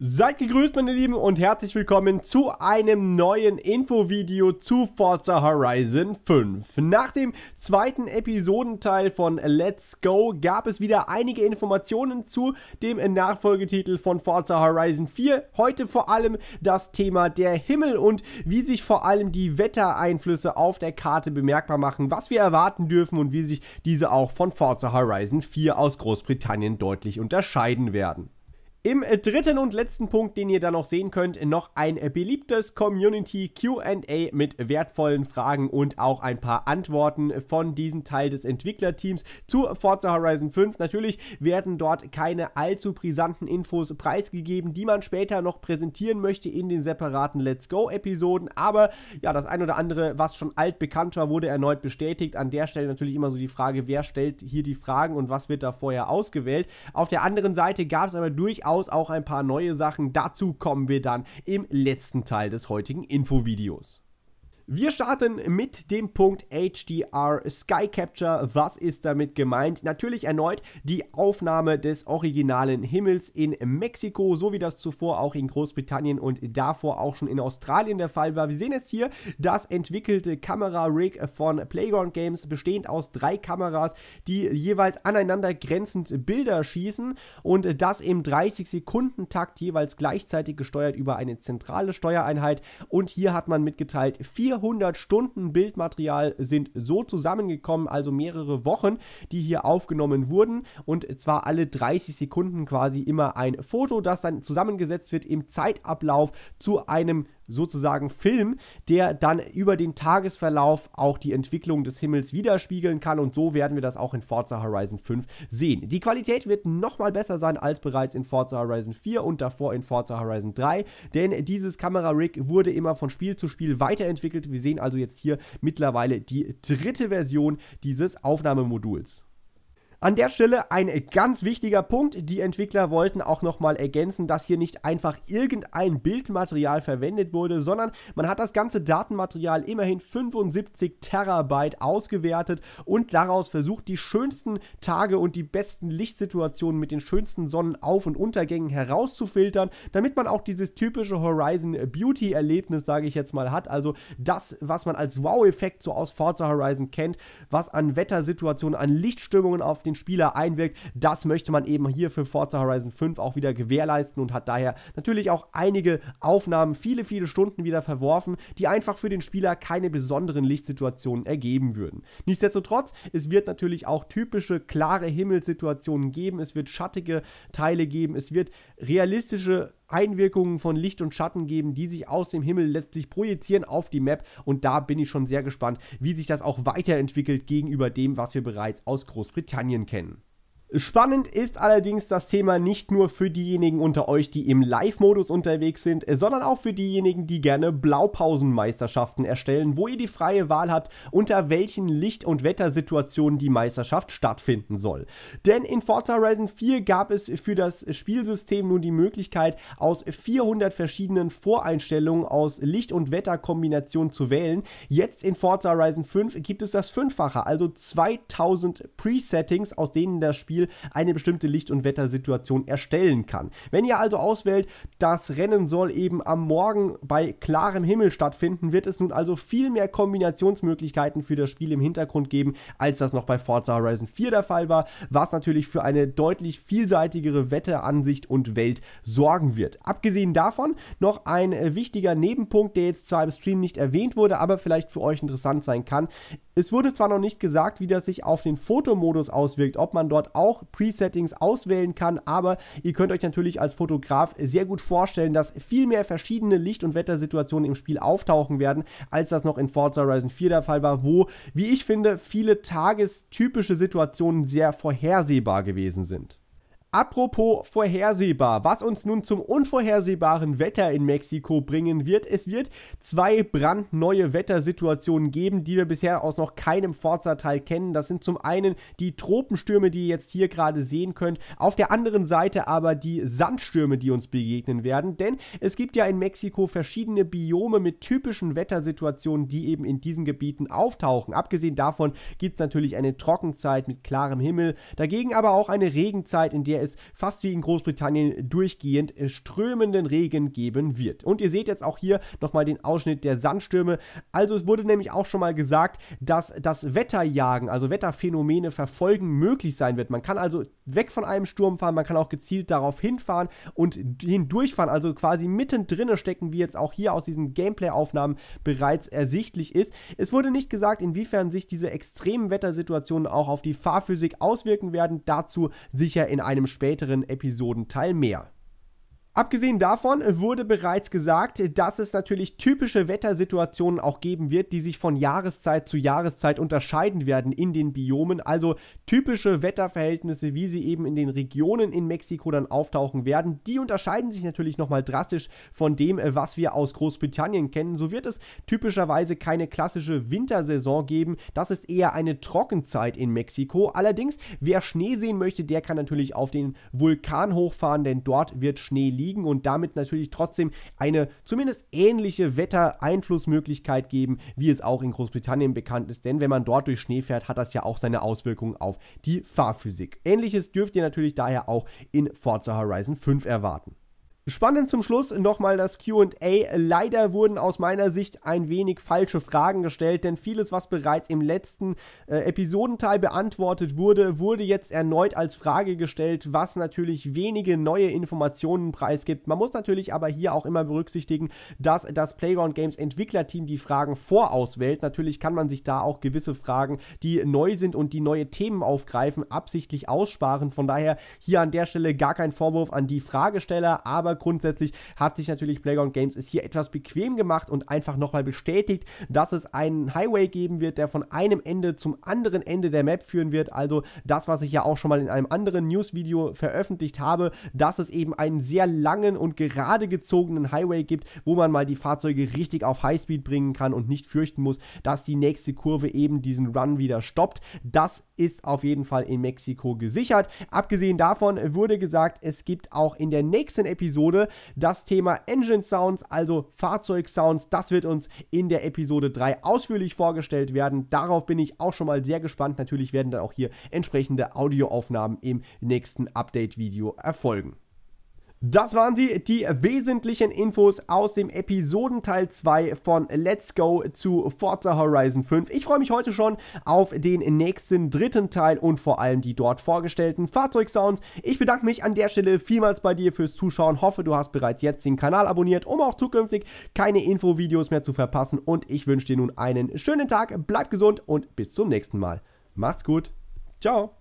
Seid gegrüßt meine Lieben und herzlich willkommen zu einem neuen Infovideo zu Forza Horizon 5. Nach dem zweiten Episodenteil von Let's Go gab es wieder einige Informationen zu dem Nachfolgetitel von Forza Horizon 4. Heute vor allem das Thema der Himmel und wie sich vor allem die Wettereinflüsse auf der Karte bemerkbar machen, was wir erwarten dürfen und wie sich diese auch von Forza Horizon 4 aus Großbritannien deutlich unterscheiden werden. Im äh, dritten und letzten Punkt, den ihr dann noch sehen könnt, noch ein äh, beliebtes Community QA mit wertvollen Fragen und auch ein paar Antworten von diesem Teil des Entwicklerteams zu Forza Horizon 5. Natürlich werden dort keine allzu brisanten Infos preisgegeben, die man später noch präsentieren möchte in den separaten Let's Go-Episoden. Aber ja, das ein oder andere, was schon altbekannt war, wurde erneut bestätigt. An der Stelle natürlich immer so die Frage, wer stellt hier die Fragen und was wird da vorher ausgewählt. Auf der anderen Seite gab es aber durchaus durchaus auch ein paar neue Sachen. Dazu kommen wir dann im letzten Teil des heutigen Infovideos. Wir starten mit dem Punkt HDR Sky Capture. Was ist damit gemeint? Natürlich erneut die Aufnahme des originalen Himmels in Mexiko, so wie das zuvor auch in Großbritannien und davor auch schon in Australien der Fall war. Wir sehen jetzt hier das entwickelte Kamera-Rig von Playground Games, bestehend aus drei Kameras, die jeweils aneinander grenzend Bilder schießen und das im 30-Sekunden-Takt jeweils gleichzeitig gesteuert über eine zentrale Steuereinheit. Und hier hat man mitgeteilt vier 400 Stunden Bildmaterial sind so zusammengekommen, also mehrere Wochen, die hier aufgenommen wurden. Und zwar alle 30 Sekunden quasi immer ein Foto, das dann zusammengesetzt wird im Zeitablauf zu einem sozusagen Film, der dann über den Tagesverlauf auch die Entwicklung des Himmels widerspiegeln kann und so werden wir das auch in Forza Horizon 5 sehen. Die Qualität wird nochmal besser sein als bereits in Forza Horizon 4 und davor in Forza Horizon 3, denn dieses Kamera-Rig wurde immer von Spiel zu Spiel weiterentwickelt. Wir sehen also jetzt hier mittlerweile die dritte Version dieses Aufnahmemoduls. An der Stelle ein ganz wichtiger Punkt. Die Entwickler wollten auch nochmal ergänzen, dass hier nicht einfach irgendein Bildmaterial verwendet wurde, sondern man hat das ganze Datenmaterial immerhin 75 Terabyte ausgewertet und daraus versucht, die schönsten Tage und die besten Lichtsituationen mit den schönsten Sonnenauf- und Untergängen herauszufiltern, damit man auch dieses typische Horizon Beauty-Erlebnis, sage ich jetzt mal, hat. Also das, was man als Wow-Effekt so aus Forza Horizon kennt, was an Wettersituationen, an Lichtstimmungen auf den Spieler einwirkt. Das möchte man eben hier für Forza Horizon 5 auch wieder gewährleisten und hat daher natürlich auch einige Aufnahmen, viele, viele Stunden wieder verworfen, die einfach für den Spieler keine besonderen Lichtsituationen ergeben würden. Nichtsdestotrotz, es wird natürlich auch typische klare Himmelssituationen geben, es wird schattige Teile geben, es wird realistische Einwirkungen von Licht und Schatten geben, die sich aus dem Himmel letztlich projizieren auf die Map. Und da bin ich schon sehr gespannt, wie sich das auch weiterentwickelt gegenüber dem, was wir bereits aus Großbritannien kennen. Spannend ist allerdings das Thema nicht nur für diejenigen unter euch, die im Live-Modus unterwegs sind, sondern auch für diejenigen, die gerne Blaupausenmeisterschaften erstellen, wo ihr die freie Wahl habt, unter welchen Licht- und Wettersituationen die Meisterschaft stattfinden soll. Denn in Forza Horizon 4 gab es für das Spielsystem nun die Möglichkeit, aus 400 verschiedenen Voreinstellungen aus Licht- und Wetterkombinationen zu wählen. Jetzt in Forza Horizon 5 gibt es das Fünffache, also 2000 Presettings, aus denen das Spiel Spiel eine bestimmte Licht- und Wettersituation erstellen kann. Wenn ihr also auswählt, das Rennen soll eben am Morgen bei klarem Himmel stattfinden, wird es nun also viel mehr Kombinationsmöglichkeiten für das Spiel im Hintergrund geben, als das noch bei Forza Horizon 4 der Fall war, was natürlich für eine deutlich vielseitigere Wetteransicht und Welt sorgen wird. Abgesehen davon noch ein äh, wichtiger Nebenpunkt, der jetzt zwar im Stream nicht erwähnt wurde, aber vielleicht für euch interessant sein kann. Es wurde zwar noch nicht gesagt, wie das sich auf den Fotomodus auswirkt, ob man dort auch Presettings auswählen kann, aber ihr könnt euch natürlich als Fotograf sehr gut vorstellen, dass viel mehr verschiedene Licht- und Wettersituationen im Spiel auftauchen werden, als das noch in Forza Horizon 4 der Fall war, wo, wie ich finde, viele tagestypische Situationen sehr vorhersehbar gewesen sind. Apropos vorhersehbar, was uns nun zum unvorhersehbaren Wetter in Mexiko bringen wird. Es wird zwei brandneue Wettersituationen geben, die wir bisher aus noch keinem Forza-Teil kennen. Das sind zum einen die Tropenstürme, die ihr jetzt hier gerade sehen könnt, auf der anderen Seite aber die Sandstürme, die uns begegnen werden. Denn es gibt ja in Mexiko verschiedene Biome mit typischen Wettersituationen, die eben in diesen Gebieten auftauchen. Abgesehen davon gibt es natürlich eine Trockenzeit mit klarem Himmel, dagegen aber auch eine Regenzeit, in der der es fast wie in Großbritannien durchgehend äh, strömenden Regen geben wird. Und ihr seht jetzt auch hier nochmal den Ausschnitt der Sandstürme. Also es wurde nämlich auch schon mal gesagt, dass das Wetterjagen, also Wetterphänomene verfolgen, möglich sein wird. Man kann also weg von einem Sturm fahren, man kann auch gezielt darauf hinfahren und hindurchfahren, also quasi mittendrin stecken, wie jetzt auch hier aus diesen Gameplay-Aufnahmen bereits ersichtlich ist. Es wurde nicht gesagt, inwiefern sich diese extremen Wettersituationen auch auf die Fahrphysik auswirken werden. Dazu sicher in einem späteren Episoden Teil mehr. Abgesehen davon wurde bereits gesagt, dass es natürlich typische Wettersituationen auch geben wird, die sich von Jahreszeit zu Jahreszeit unterscheiden werden in den Biomen. Also typische Wetterverhältnisse, wie sie eben in den Regionen in Mexiko dann auftauchen werden, die unterscheiden sich natürlich nochmal drastisch von dem, was wir aus Großbritannien kennen. So wird es typischerweise keine klassische Wintersaison geben. Das ist eher eine Trockenzeit in Mexiko. Allerdings, wer Schnee sehen möchte, der kann natürlich auf den Vulkan hochfahren, denn dort wird Schnee liegen liegen und damit natürlich trotzdem eine zumindest ähnliche Wettereinflussmöglichkeit geben, wie es auch in Großbritannien bekannt ist. Denn wenn man dort durch Schnee fährt, hat das ja auch seine Auswirkungen auf die Fahrphysik. Ähnliches dürft ihr natürlich daher auch in Forza Horizon 5 erwarten. Spannend zum Schluss nochmal das QA. Leider wurden aus meiner Sicht ein wenig falsche Fragen gestellt, denn vieles, was bereits im letzten äh, Episodenteil beantwortet wurde, wurde jetzt erneut als Frage gestellt, was natürlich wenige neue Informationen preisgibt. Man muss natürlich aber hier auch immer berücksichtigen, dass das Playground Games Entwicklerteam die Fragen vorauswählt. Natürlich kann man sich da auch gewisse Fragen, die neu sind und die neue Themen aufgreifen, absichtlich aussparen. Von daher hier an der Stelle gar kein Vorwurf an die Fragesteller, aber grundsätzlich hat sich natürlich Playground Games es hier etwas bequem gemacht und einfach nochmal bestätigt, dass es einen Highway geben wird, der von einem Ende zum anderen Ende der Map führen wird. Also das, was ich ja auch schon mal in einem anderen News-Video veröffentlicht habe, dass es eben einen sehr langen und gerade gezogenen Highway gibt, wo man mal die Fahrzeuge richtig auf Highspeed bringen kann und nicht fürchten muss, dass die nächste Kurve eben diesen Run wieder stoppt. Das ist auf jeden Fall in Mexiko gesichert. Abgesehen davon wurde gesagt, es gibt auch in der nächsten Episode Episode. Das Thema Engine Sounds, also Fahrzeugsounds, das wird uns in der Episode 3 ausführlich vorgestellt werden. Darauf bin ich auch schon mal sehr gespannt. Natürlich werden dann auch hier entsprechende Audioaufnahmen im nächsten Update-Video erfolgen. Das waren sie, die wesentlichen Infos aus dem Episodenteil 2 von Let's Go zu Forza Horizon 5. Ich freue mich heute schon auf den nächsten dritten Teil und vor allem die dort vorgestellten Fahrzeugsounds. Ich bedanke mich an der Stelle vielmals bei dir fürs Zuschauen. Hoffe, du hast bereits jetzt den Kanal abonniert, um auch zukünftig keine Infovideos mehr zu verpassen. Und ich wünsche dir nun einen schönen Tag, bleib gesund und bis zum nächsten Mal. Macht's gut. Ciao.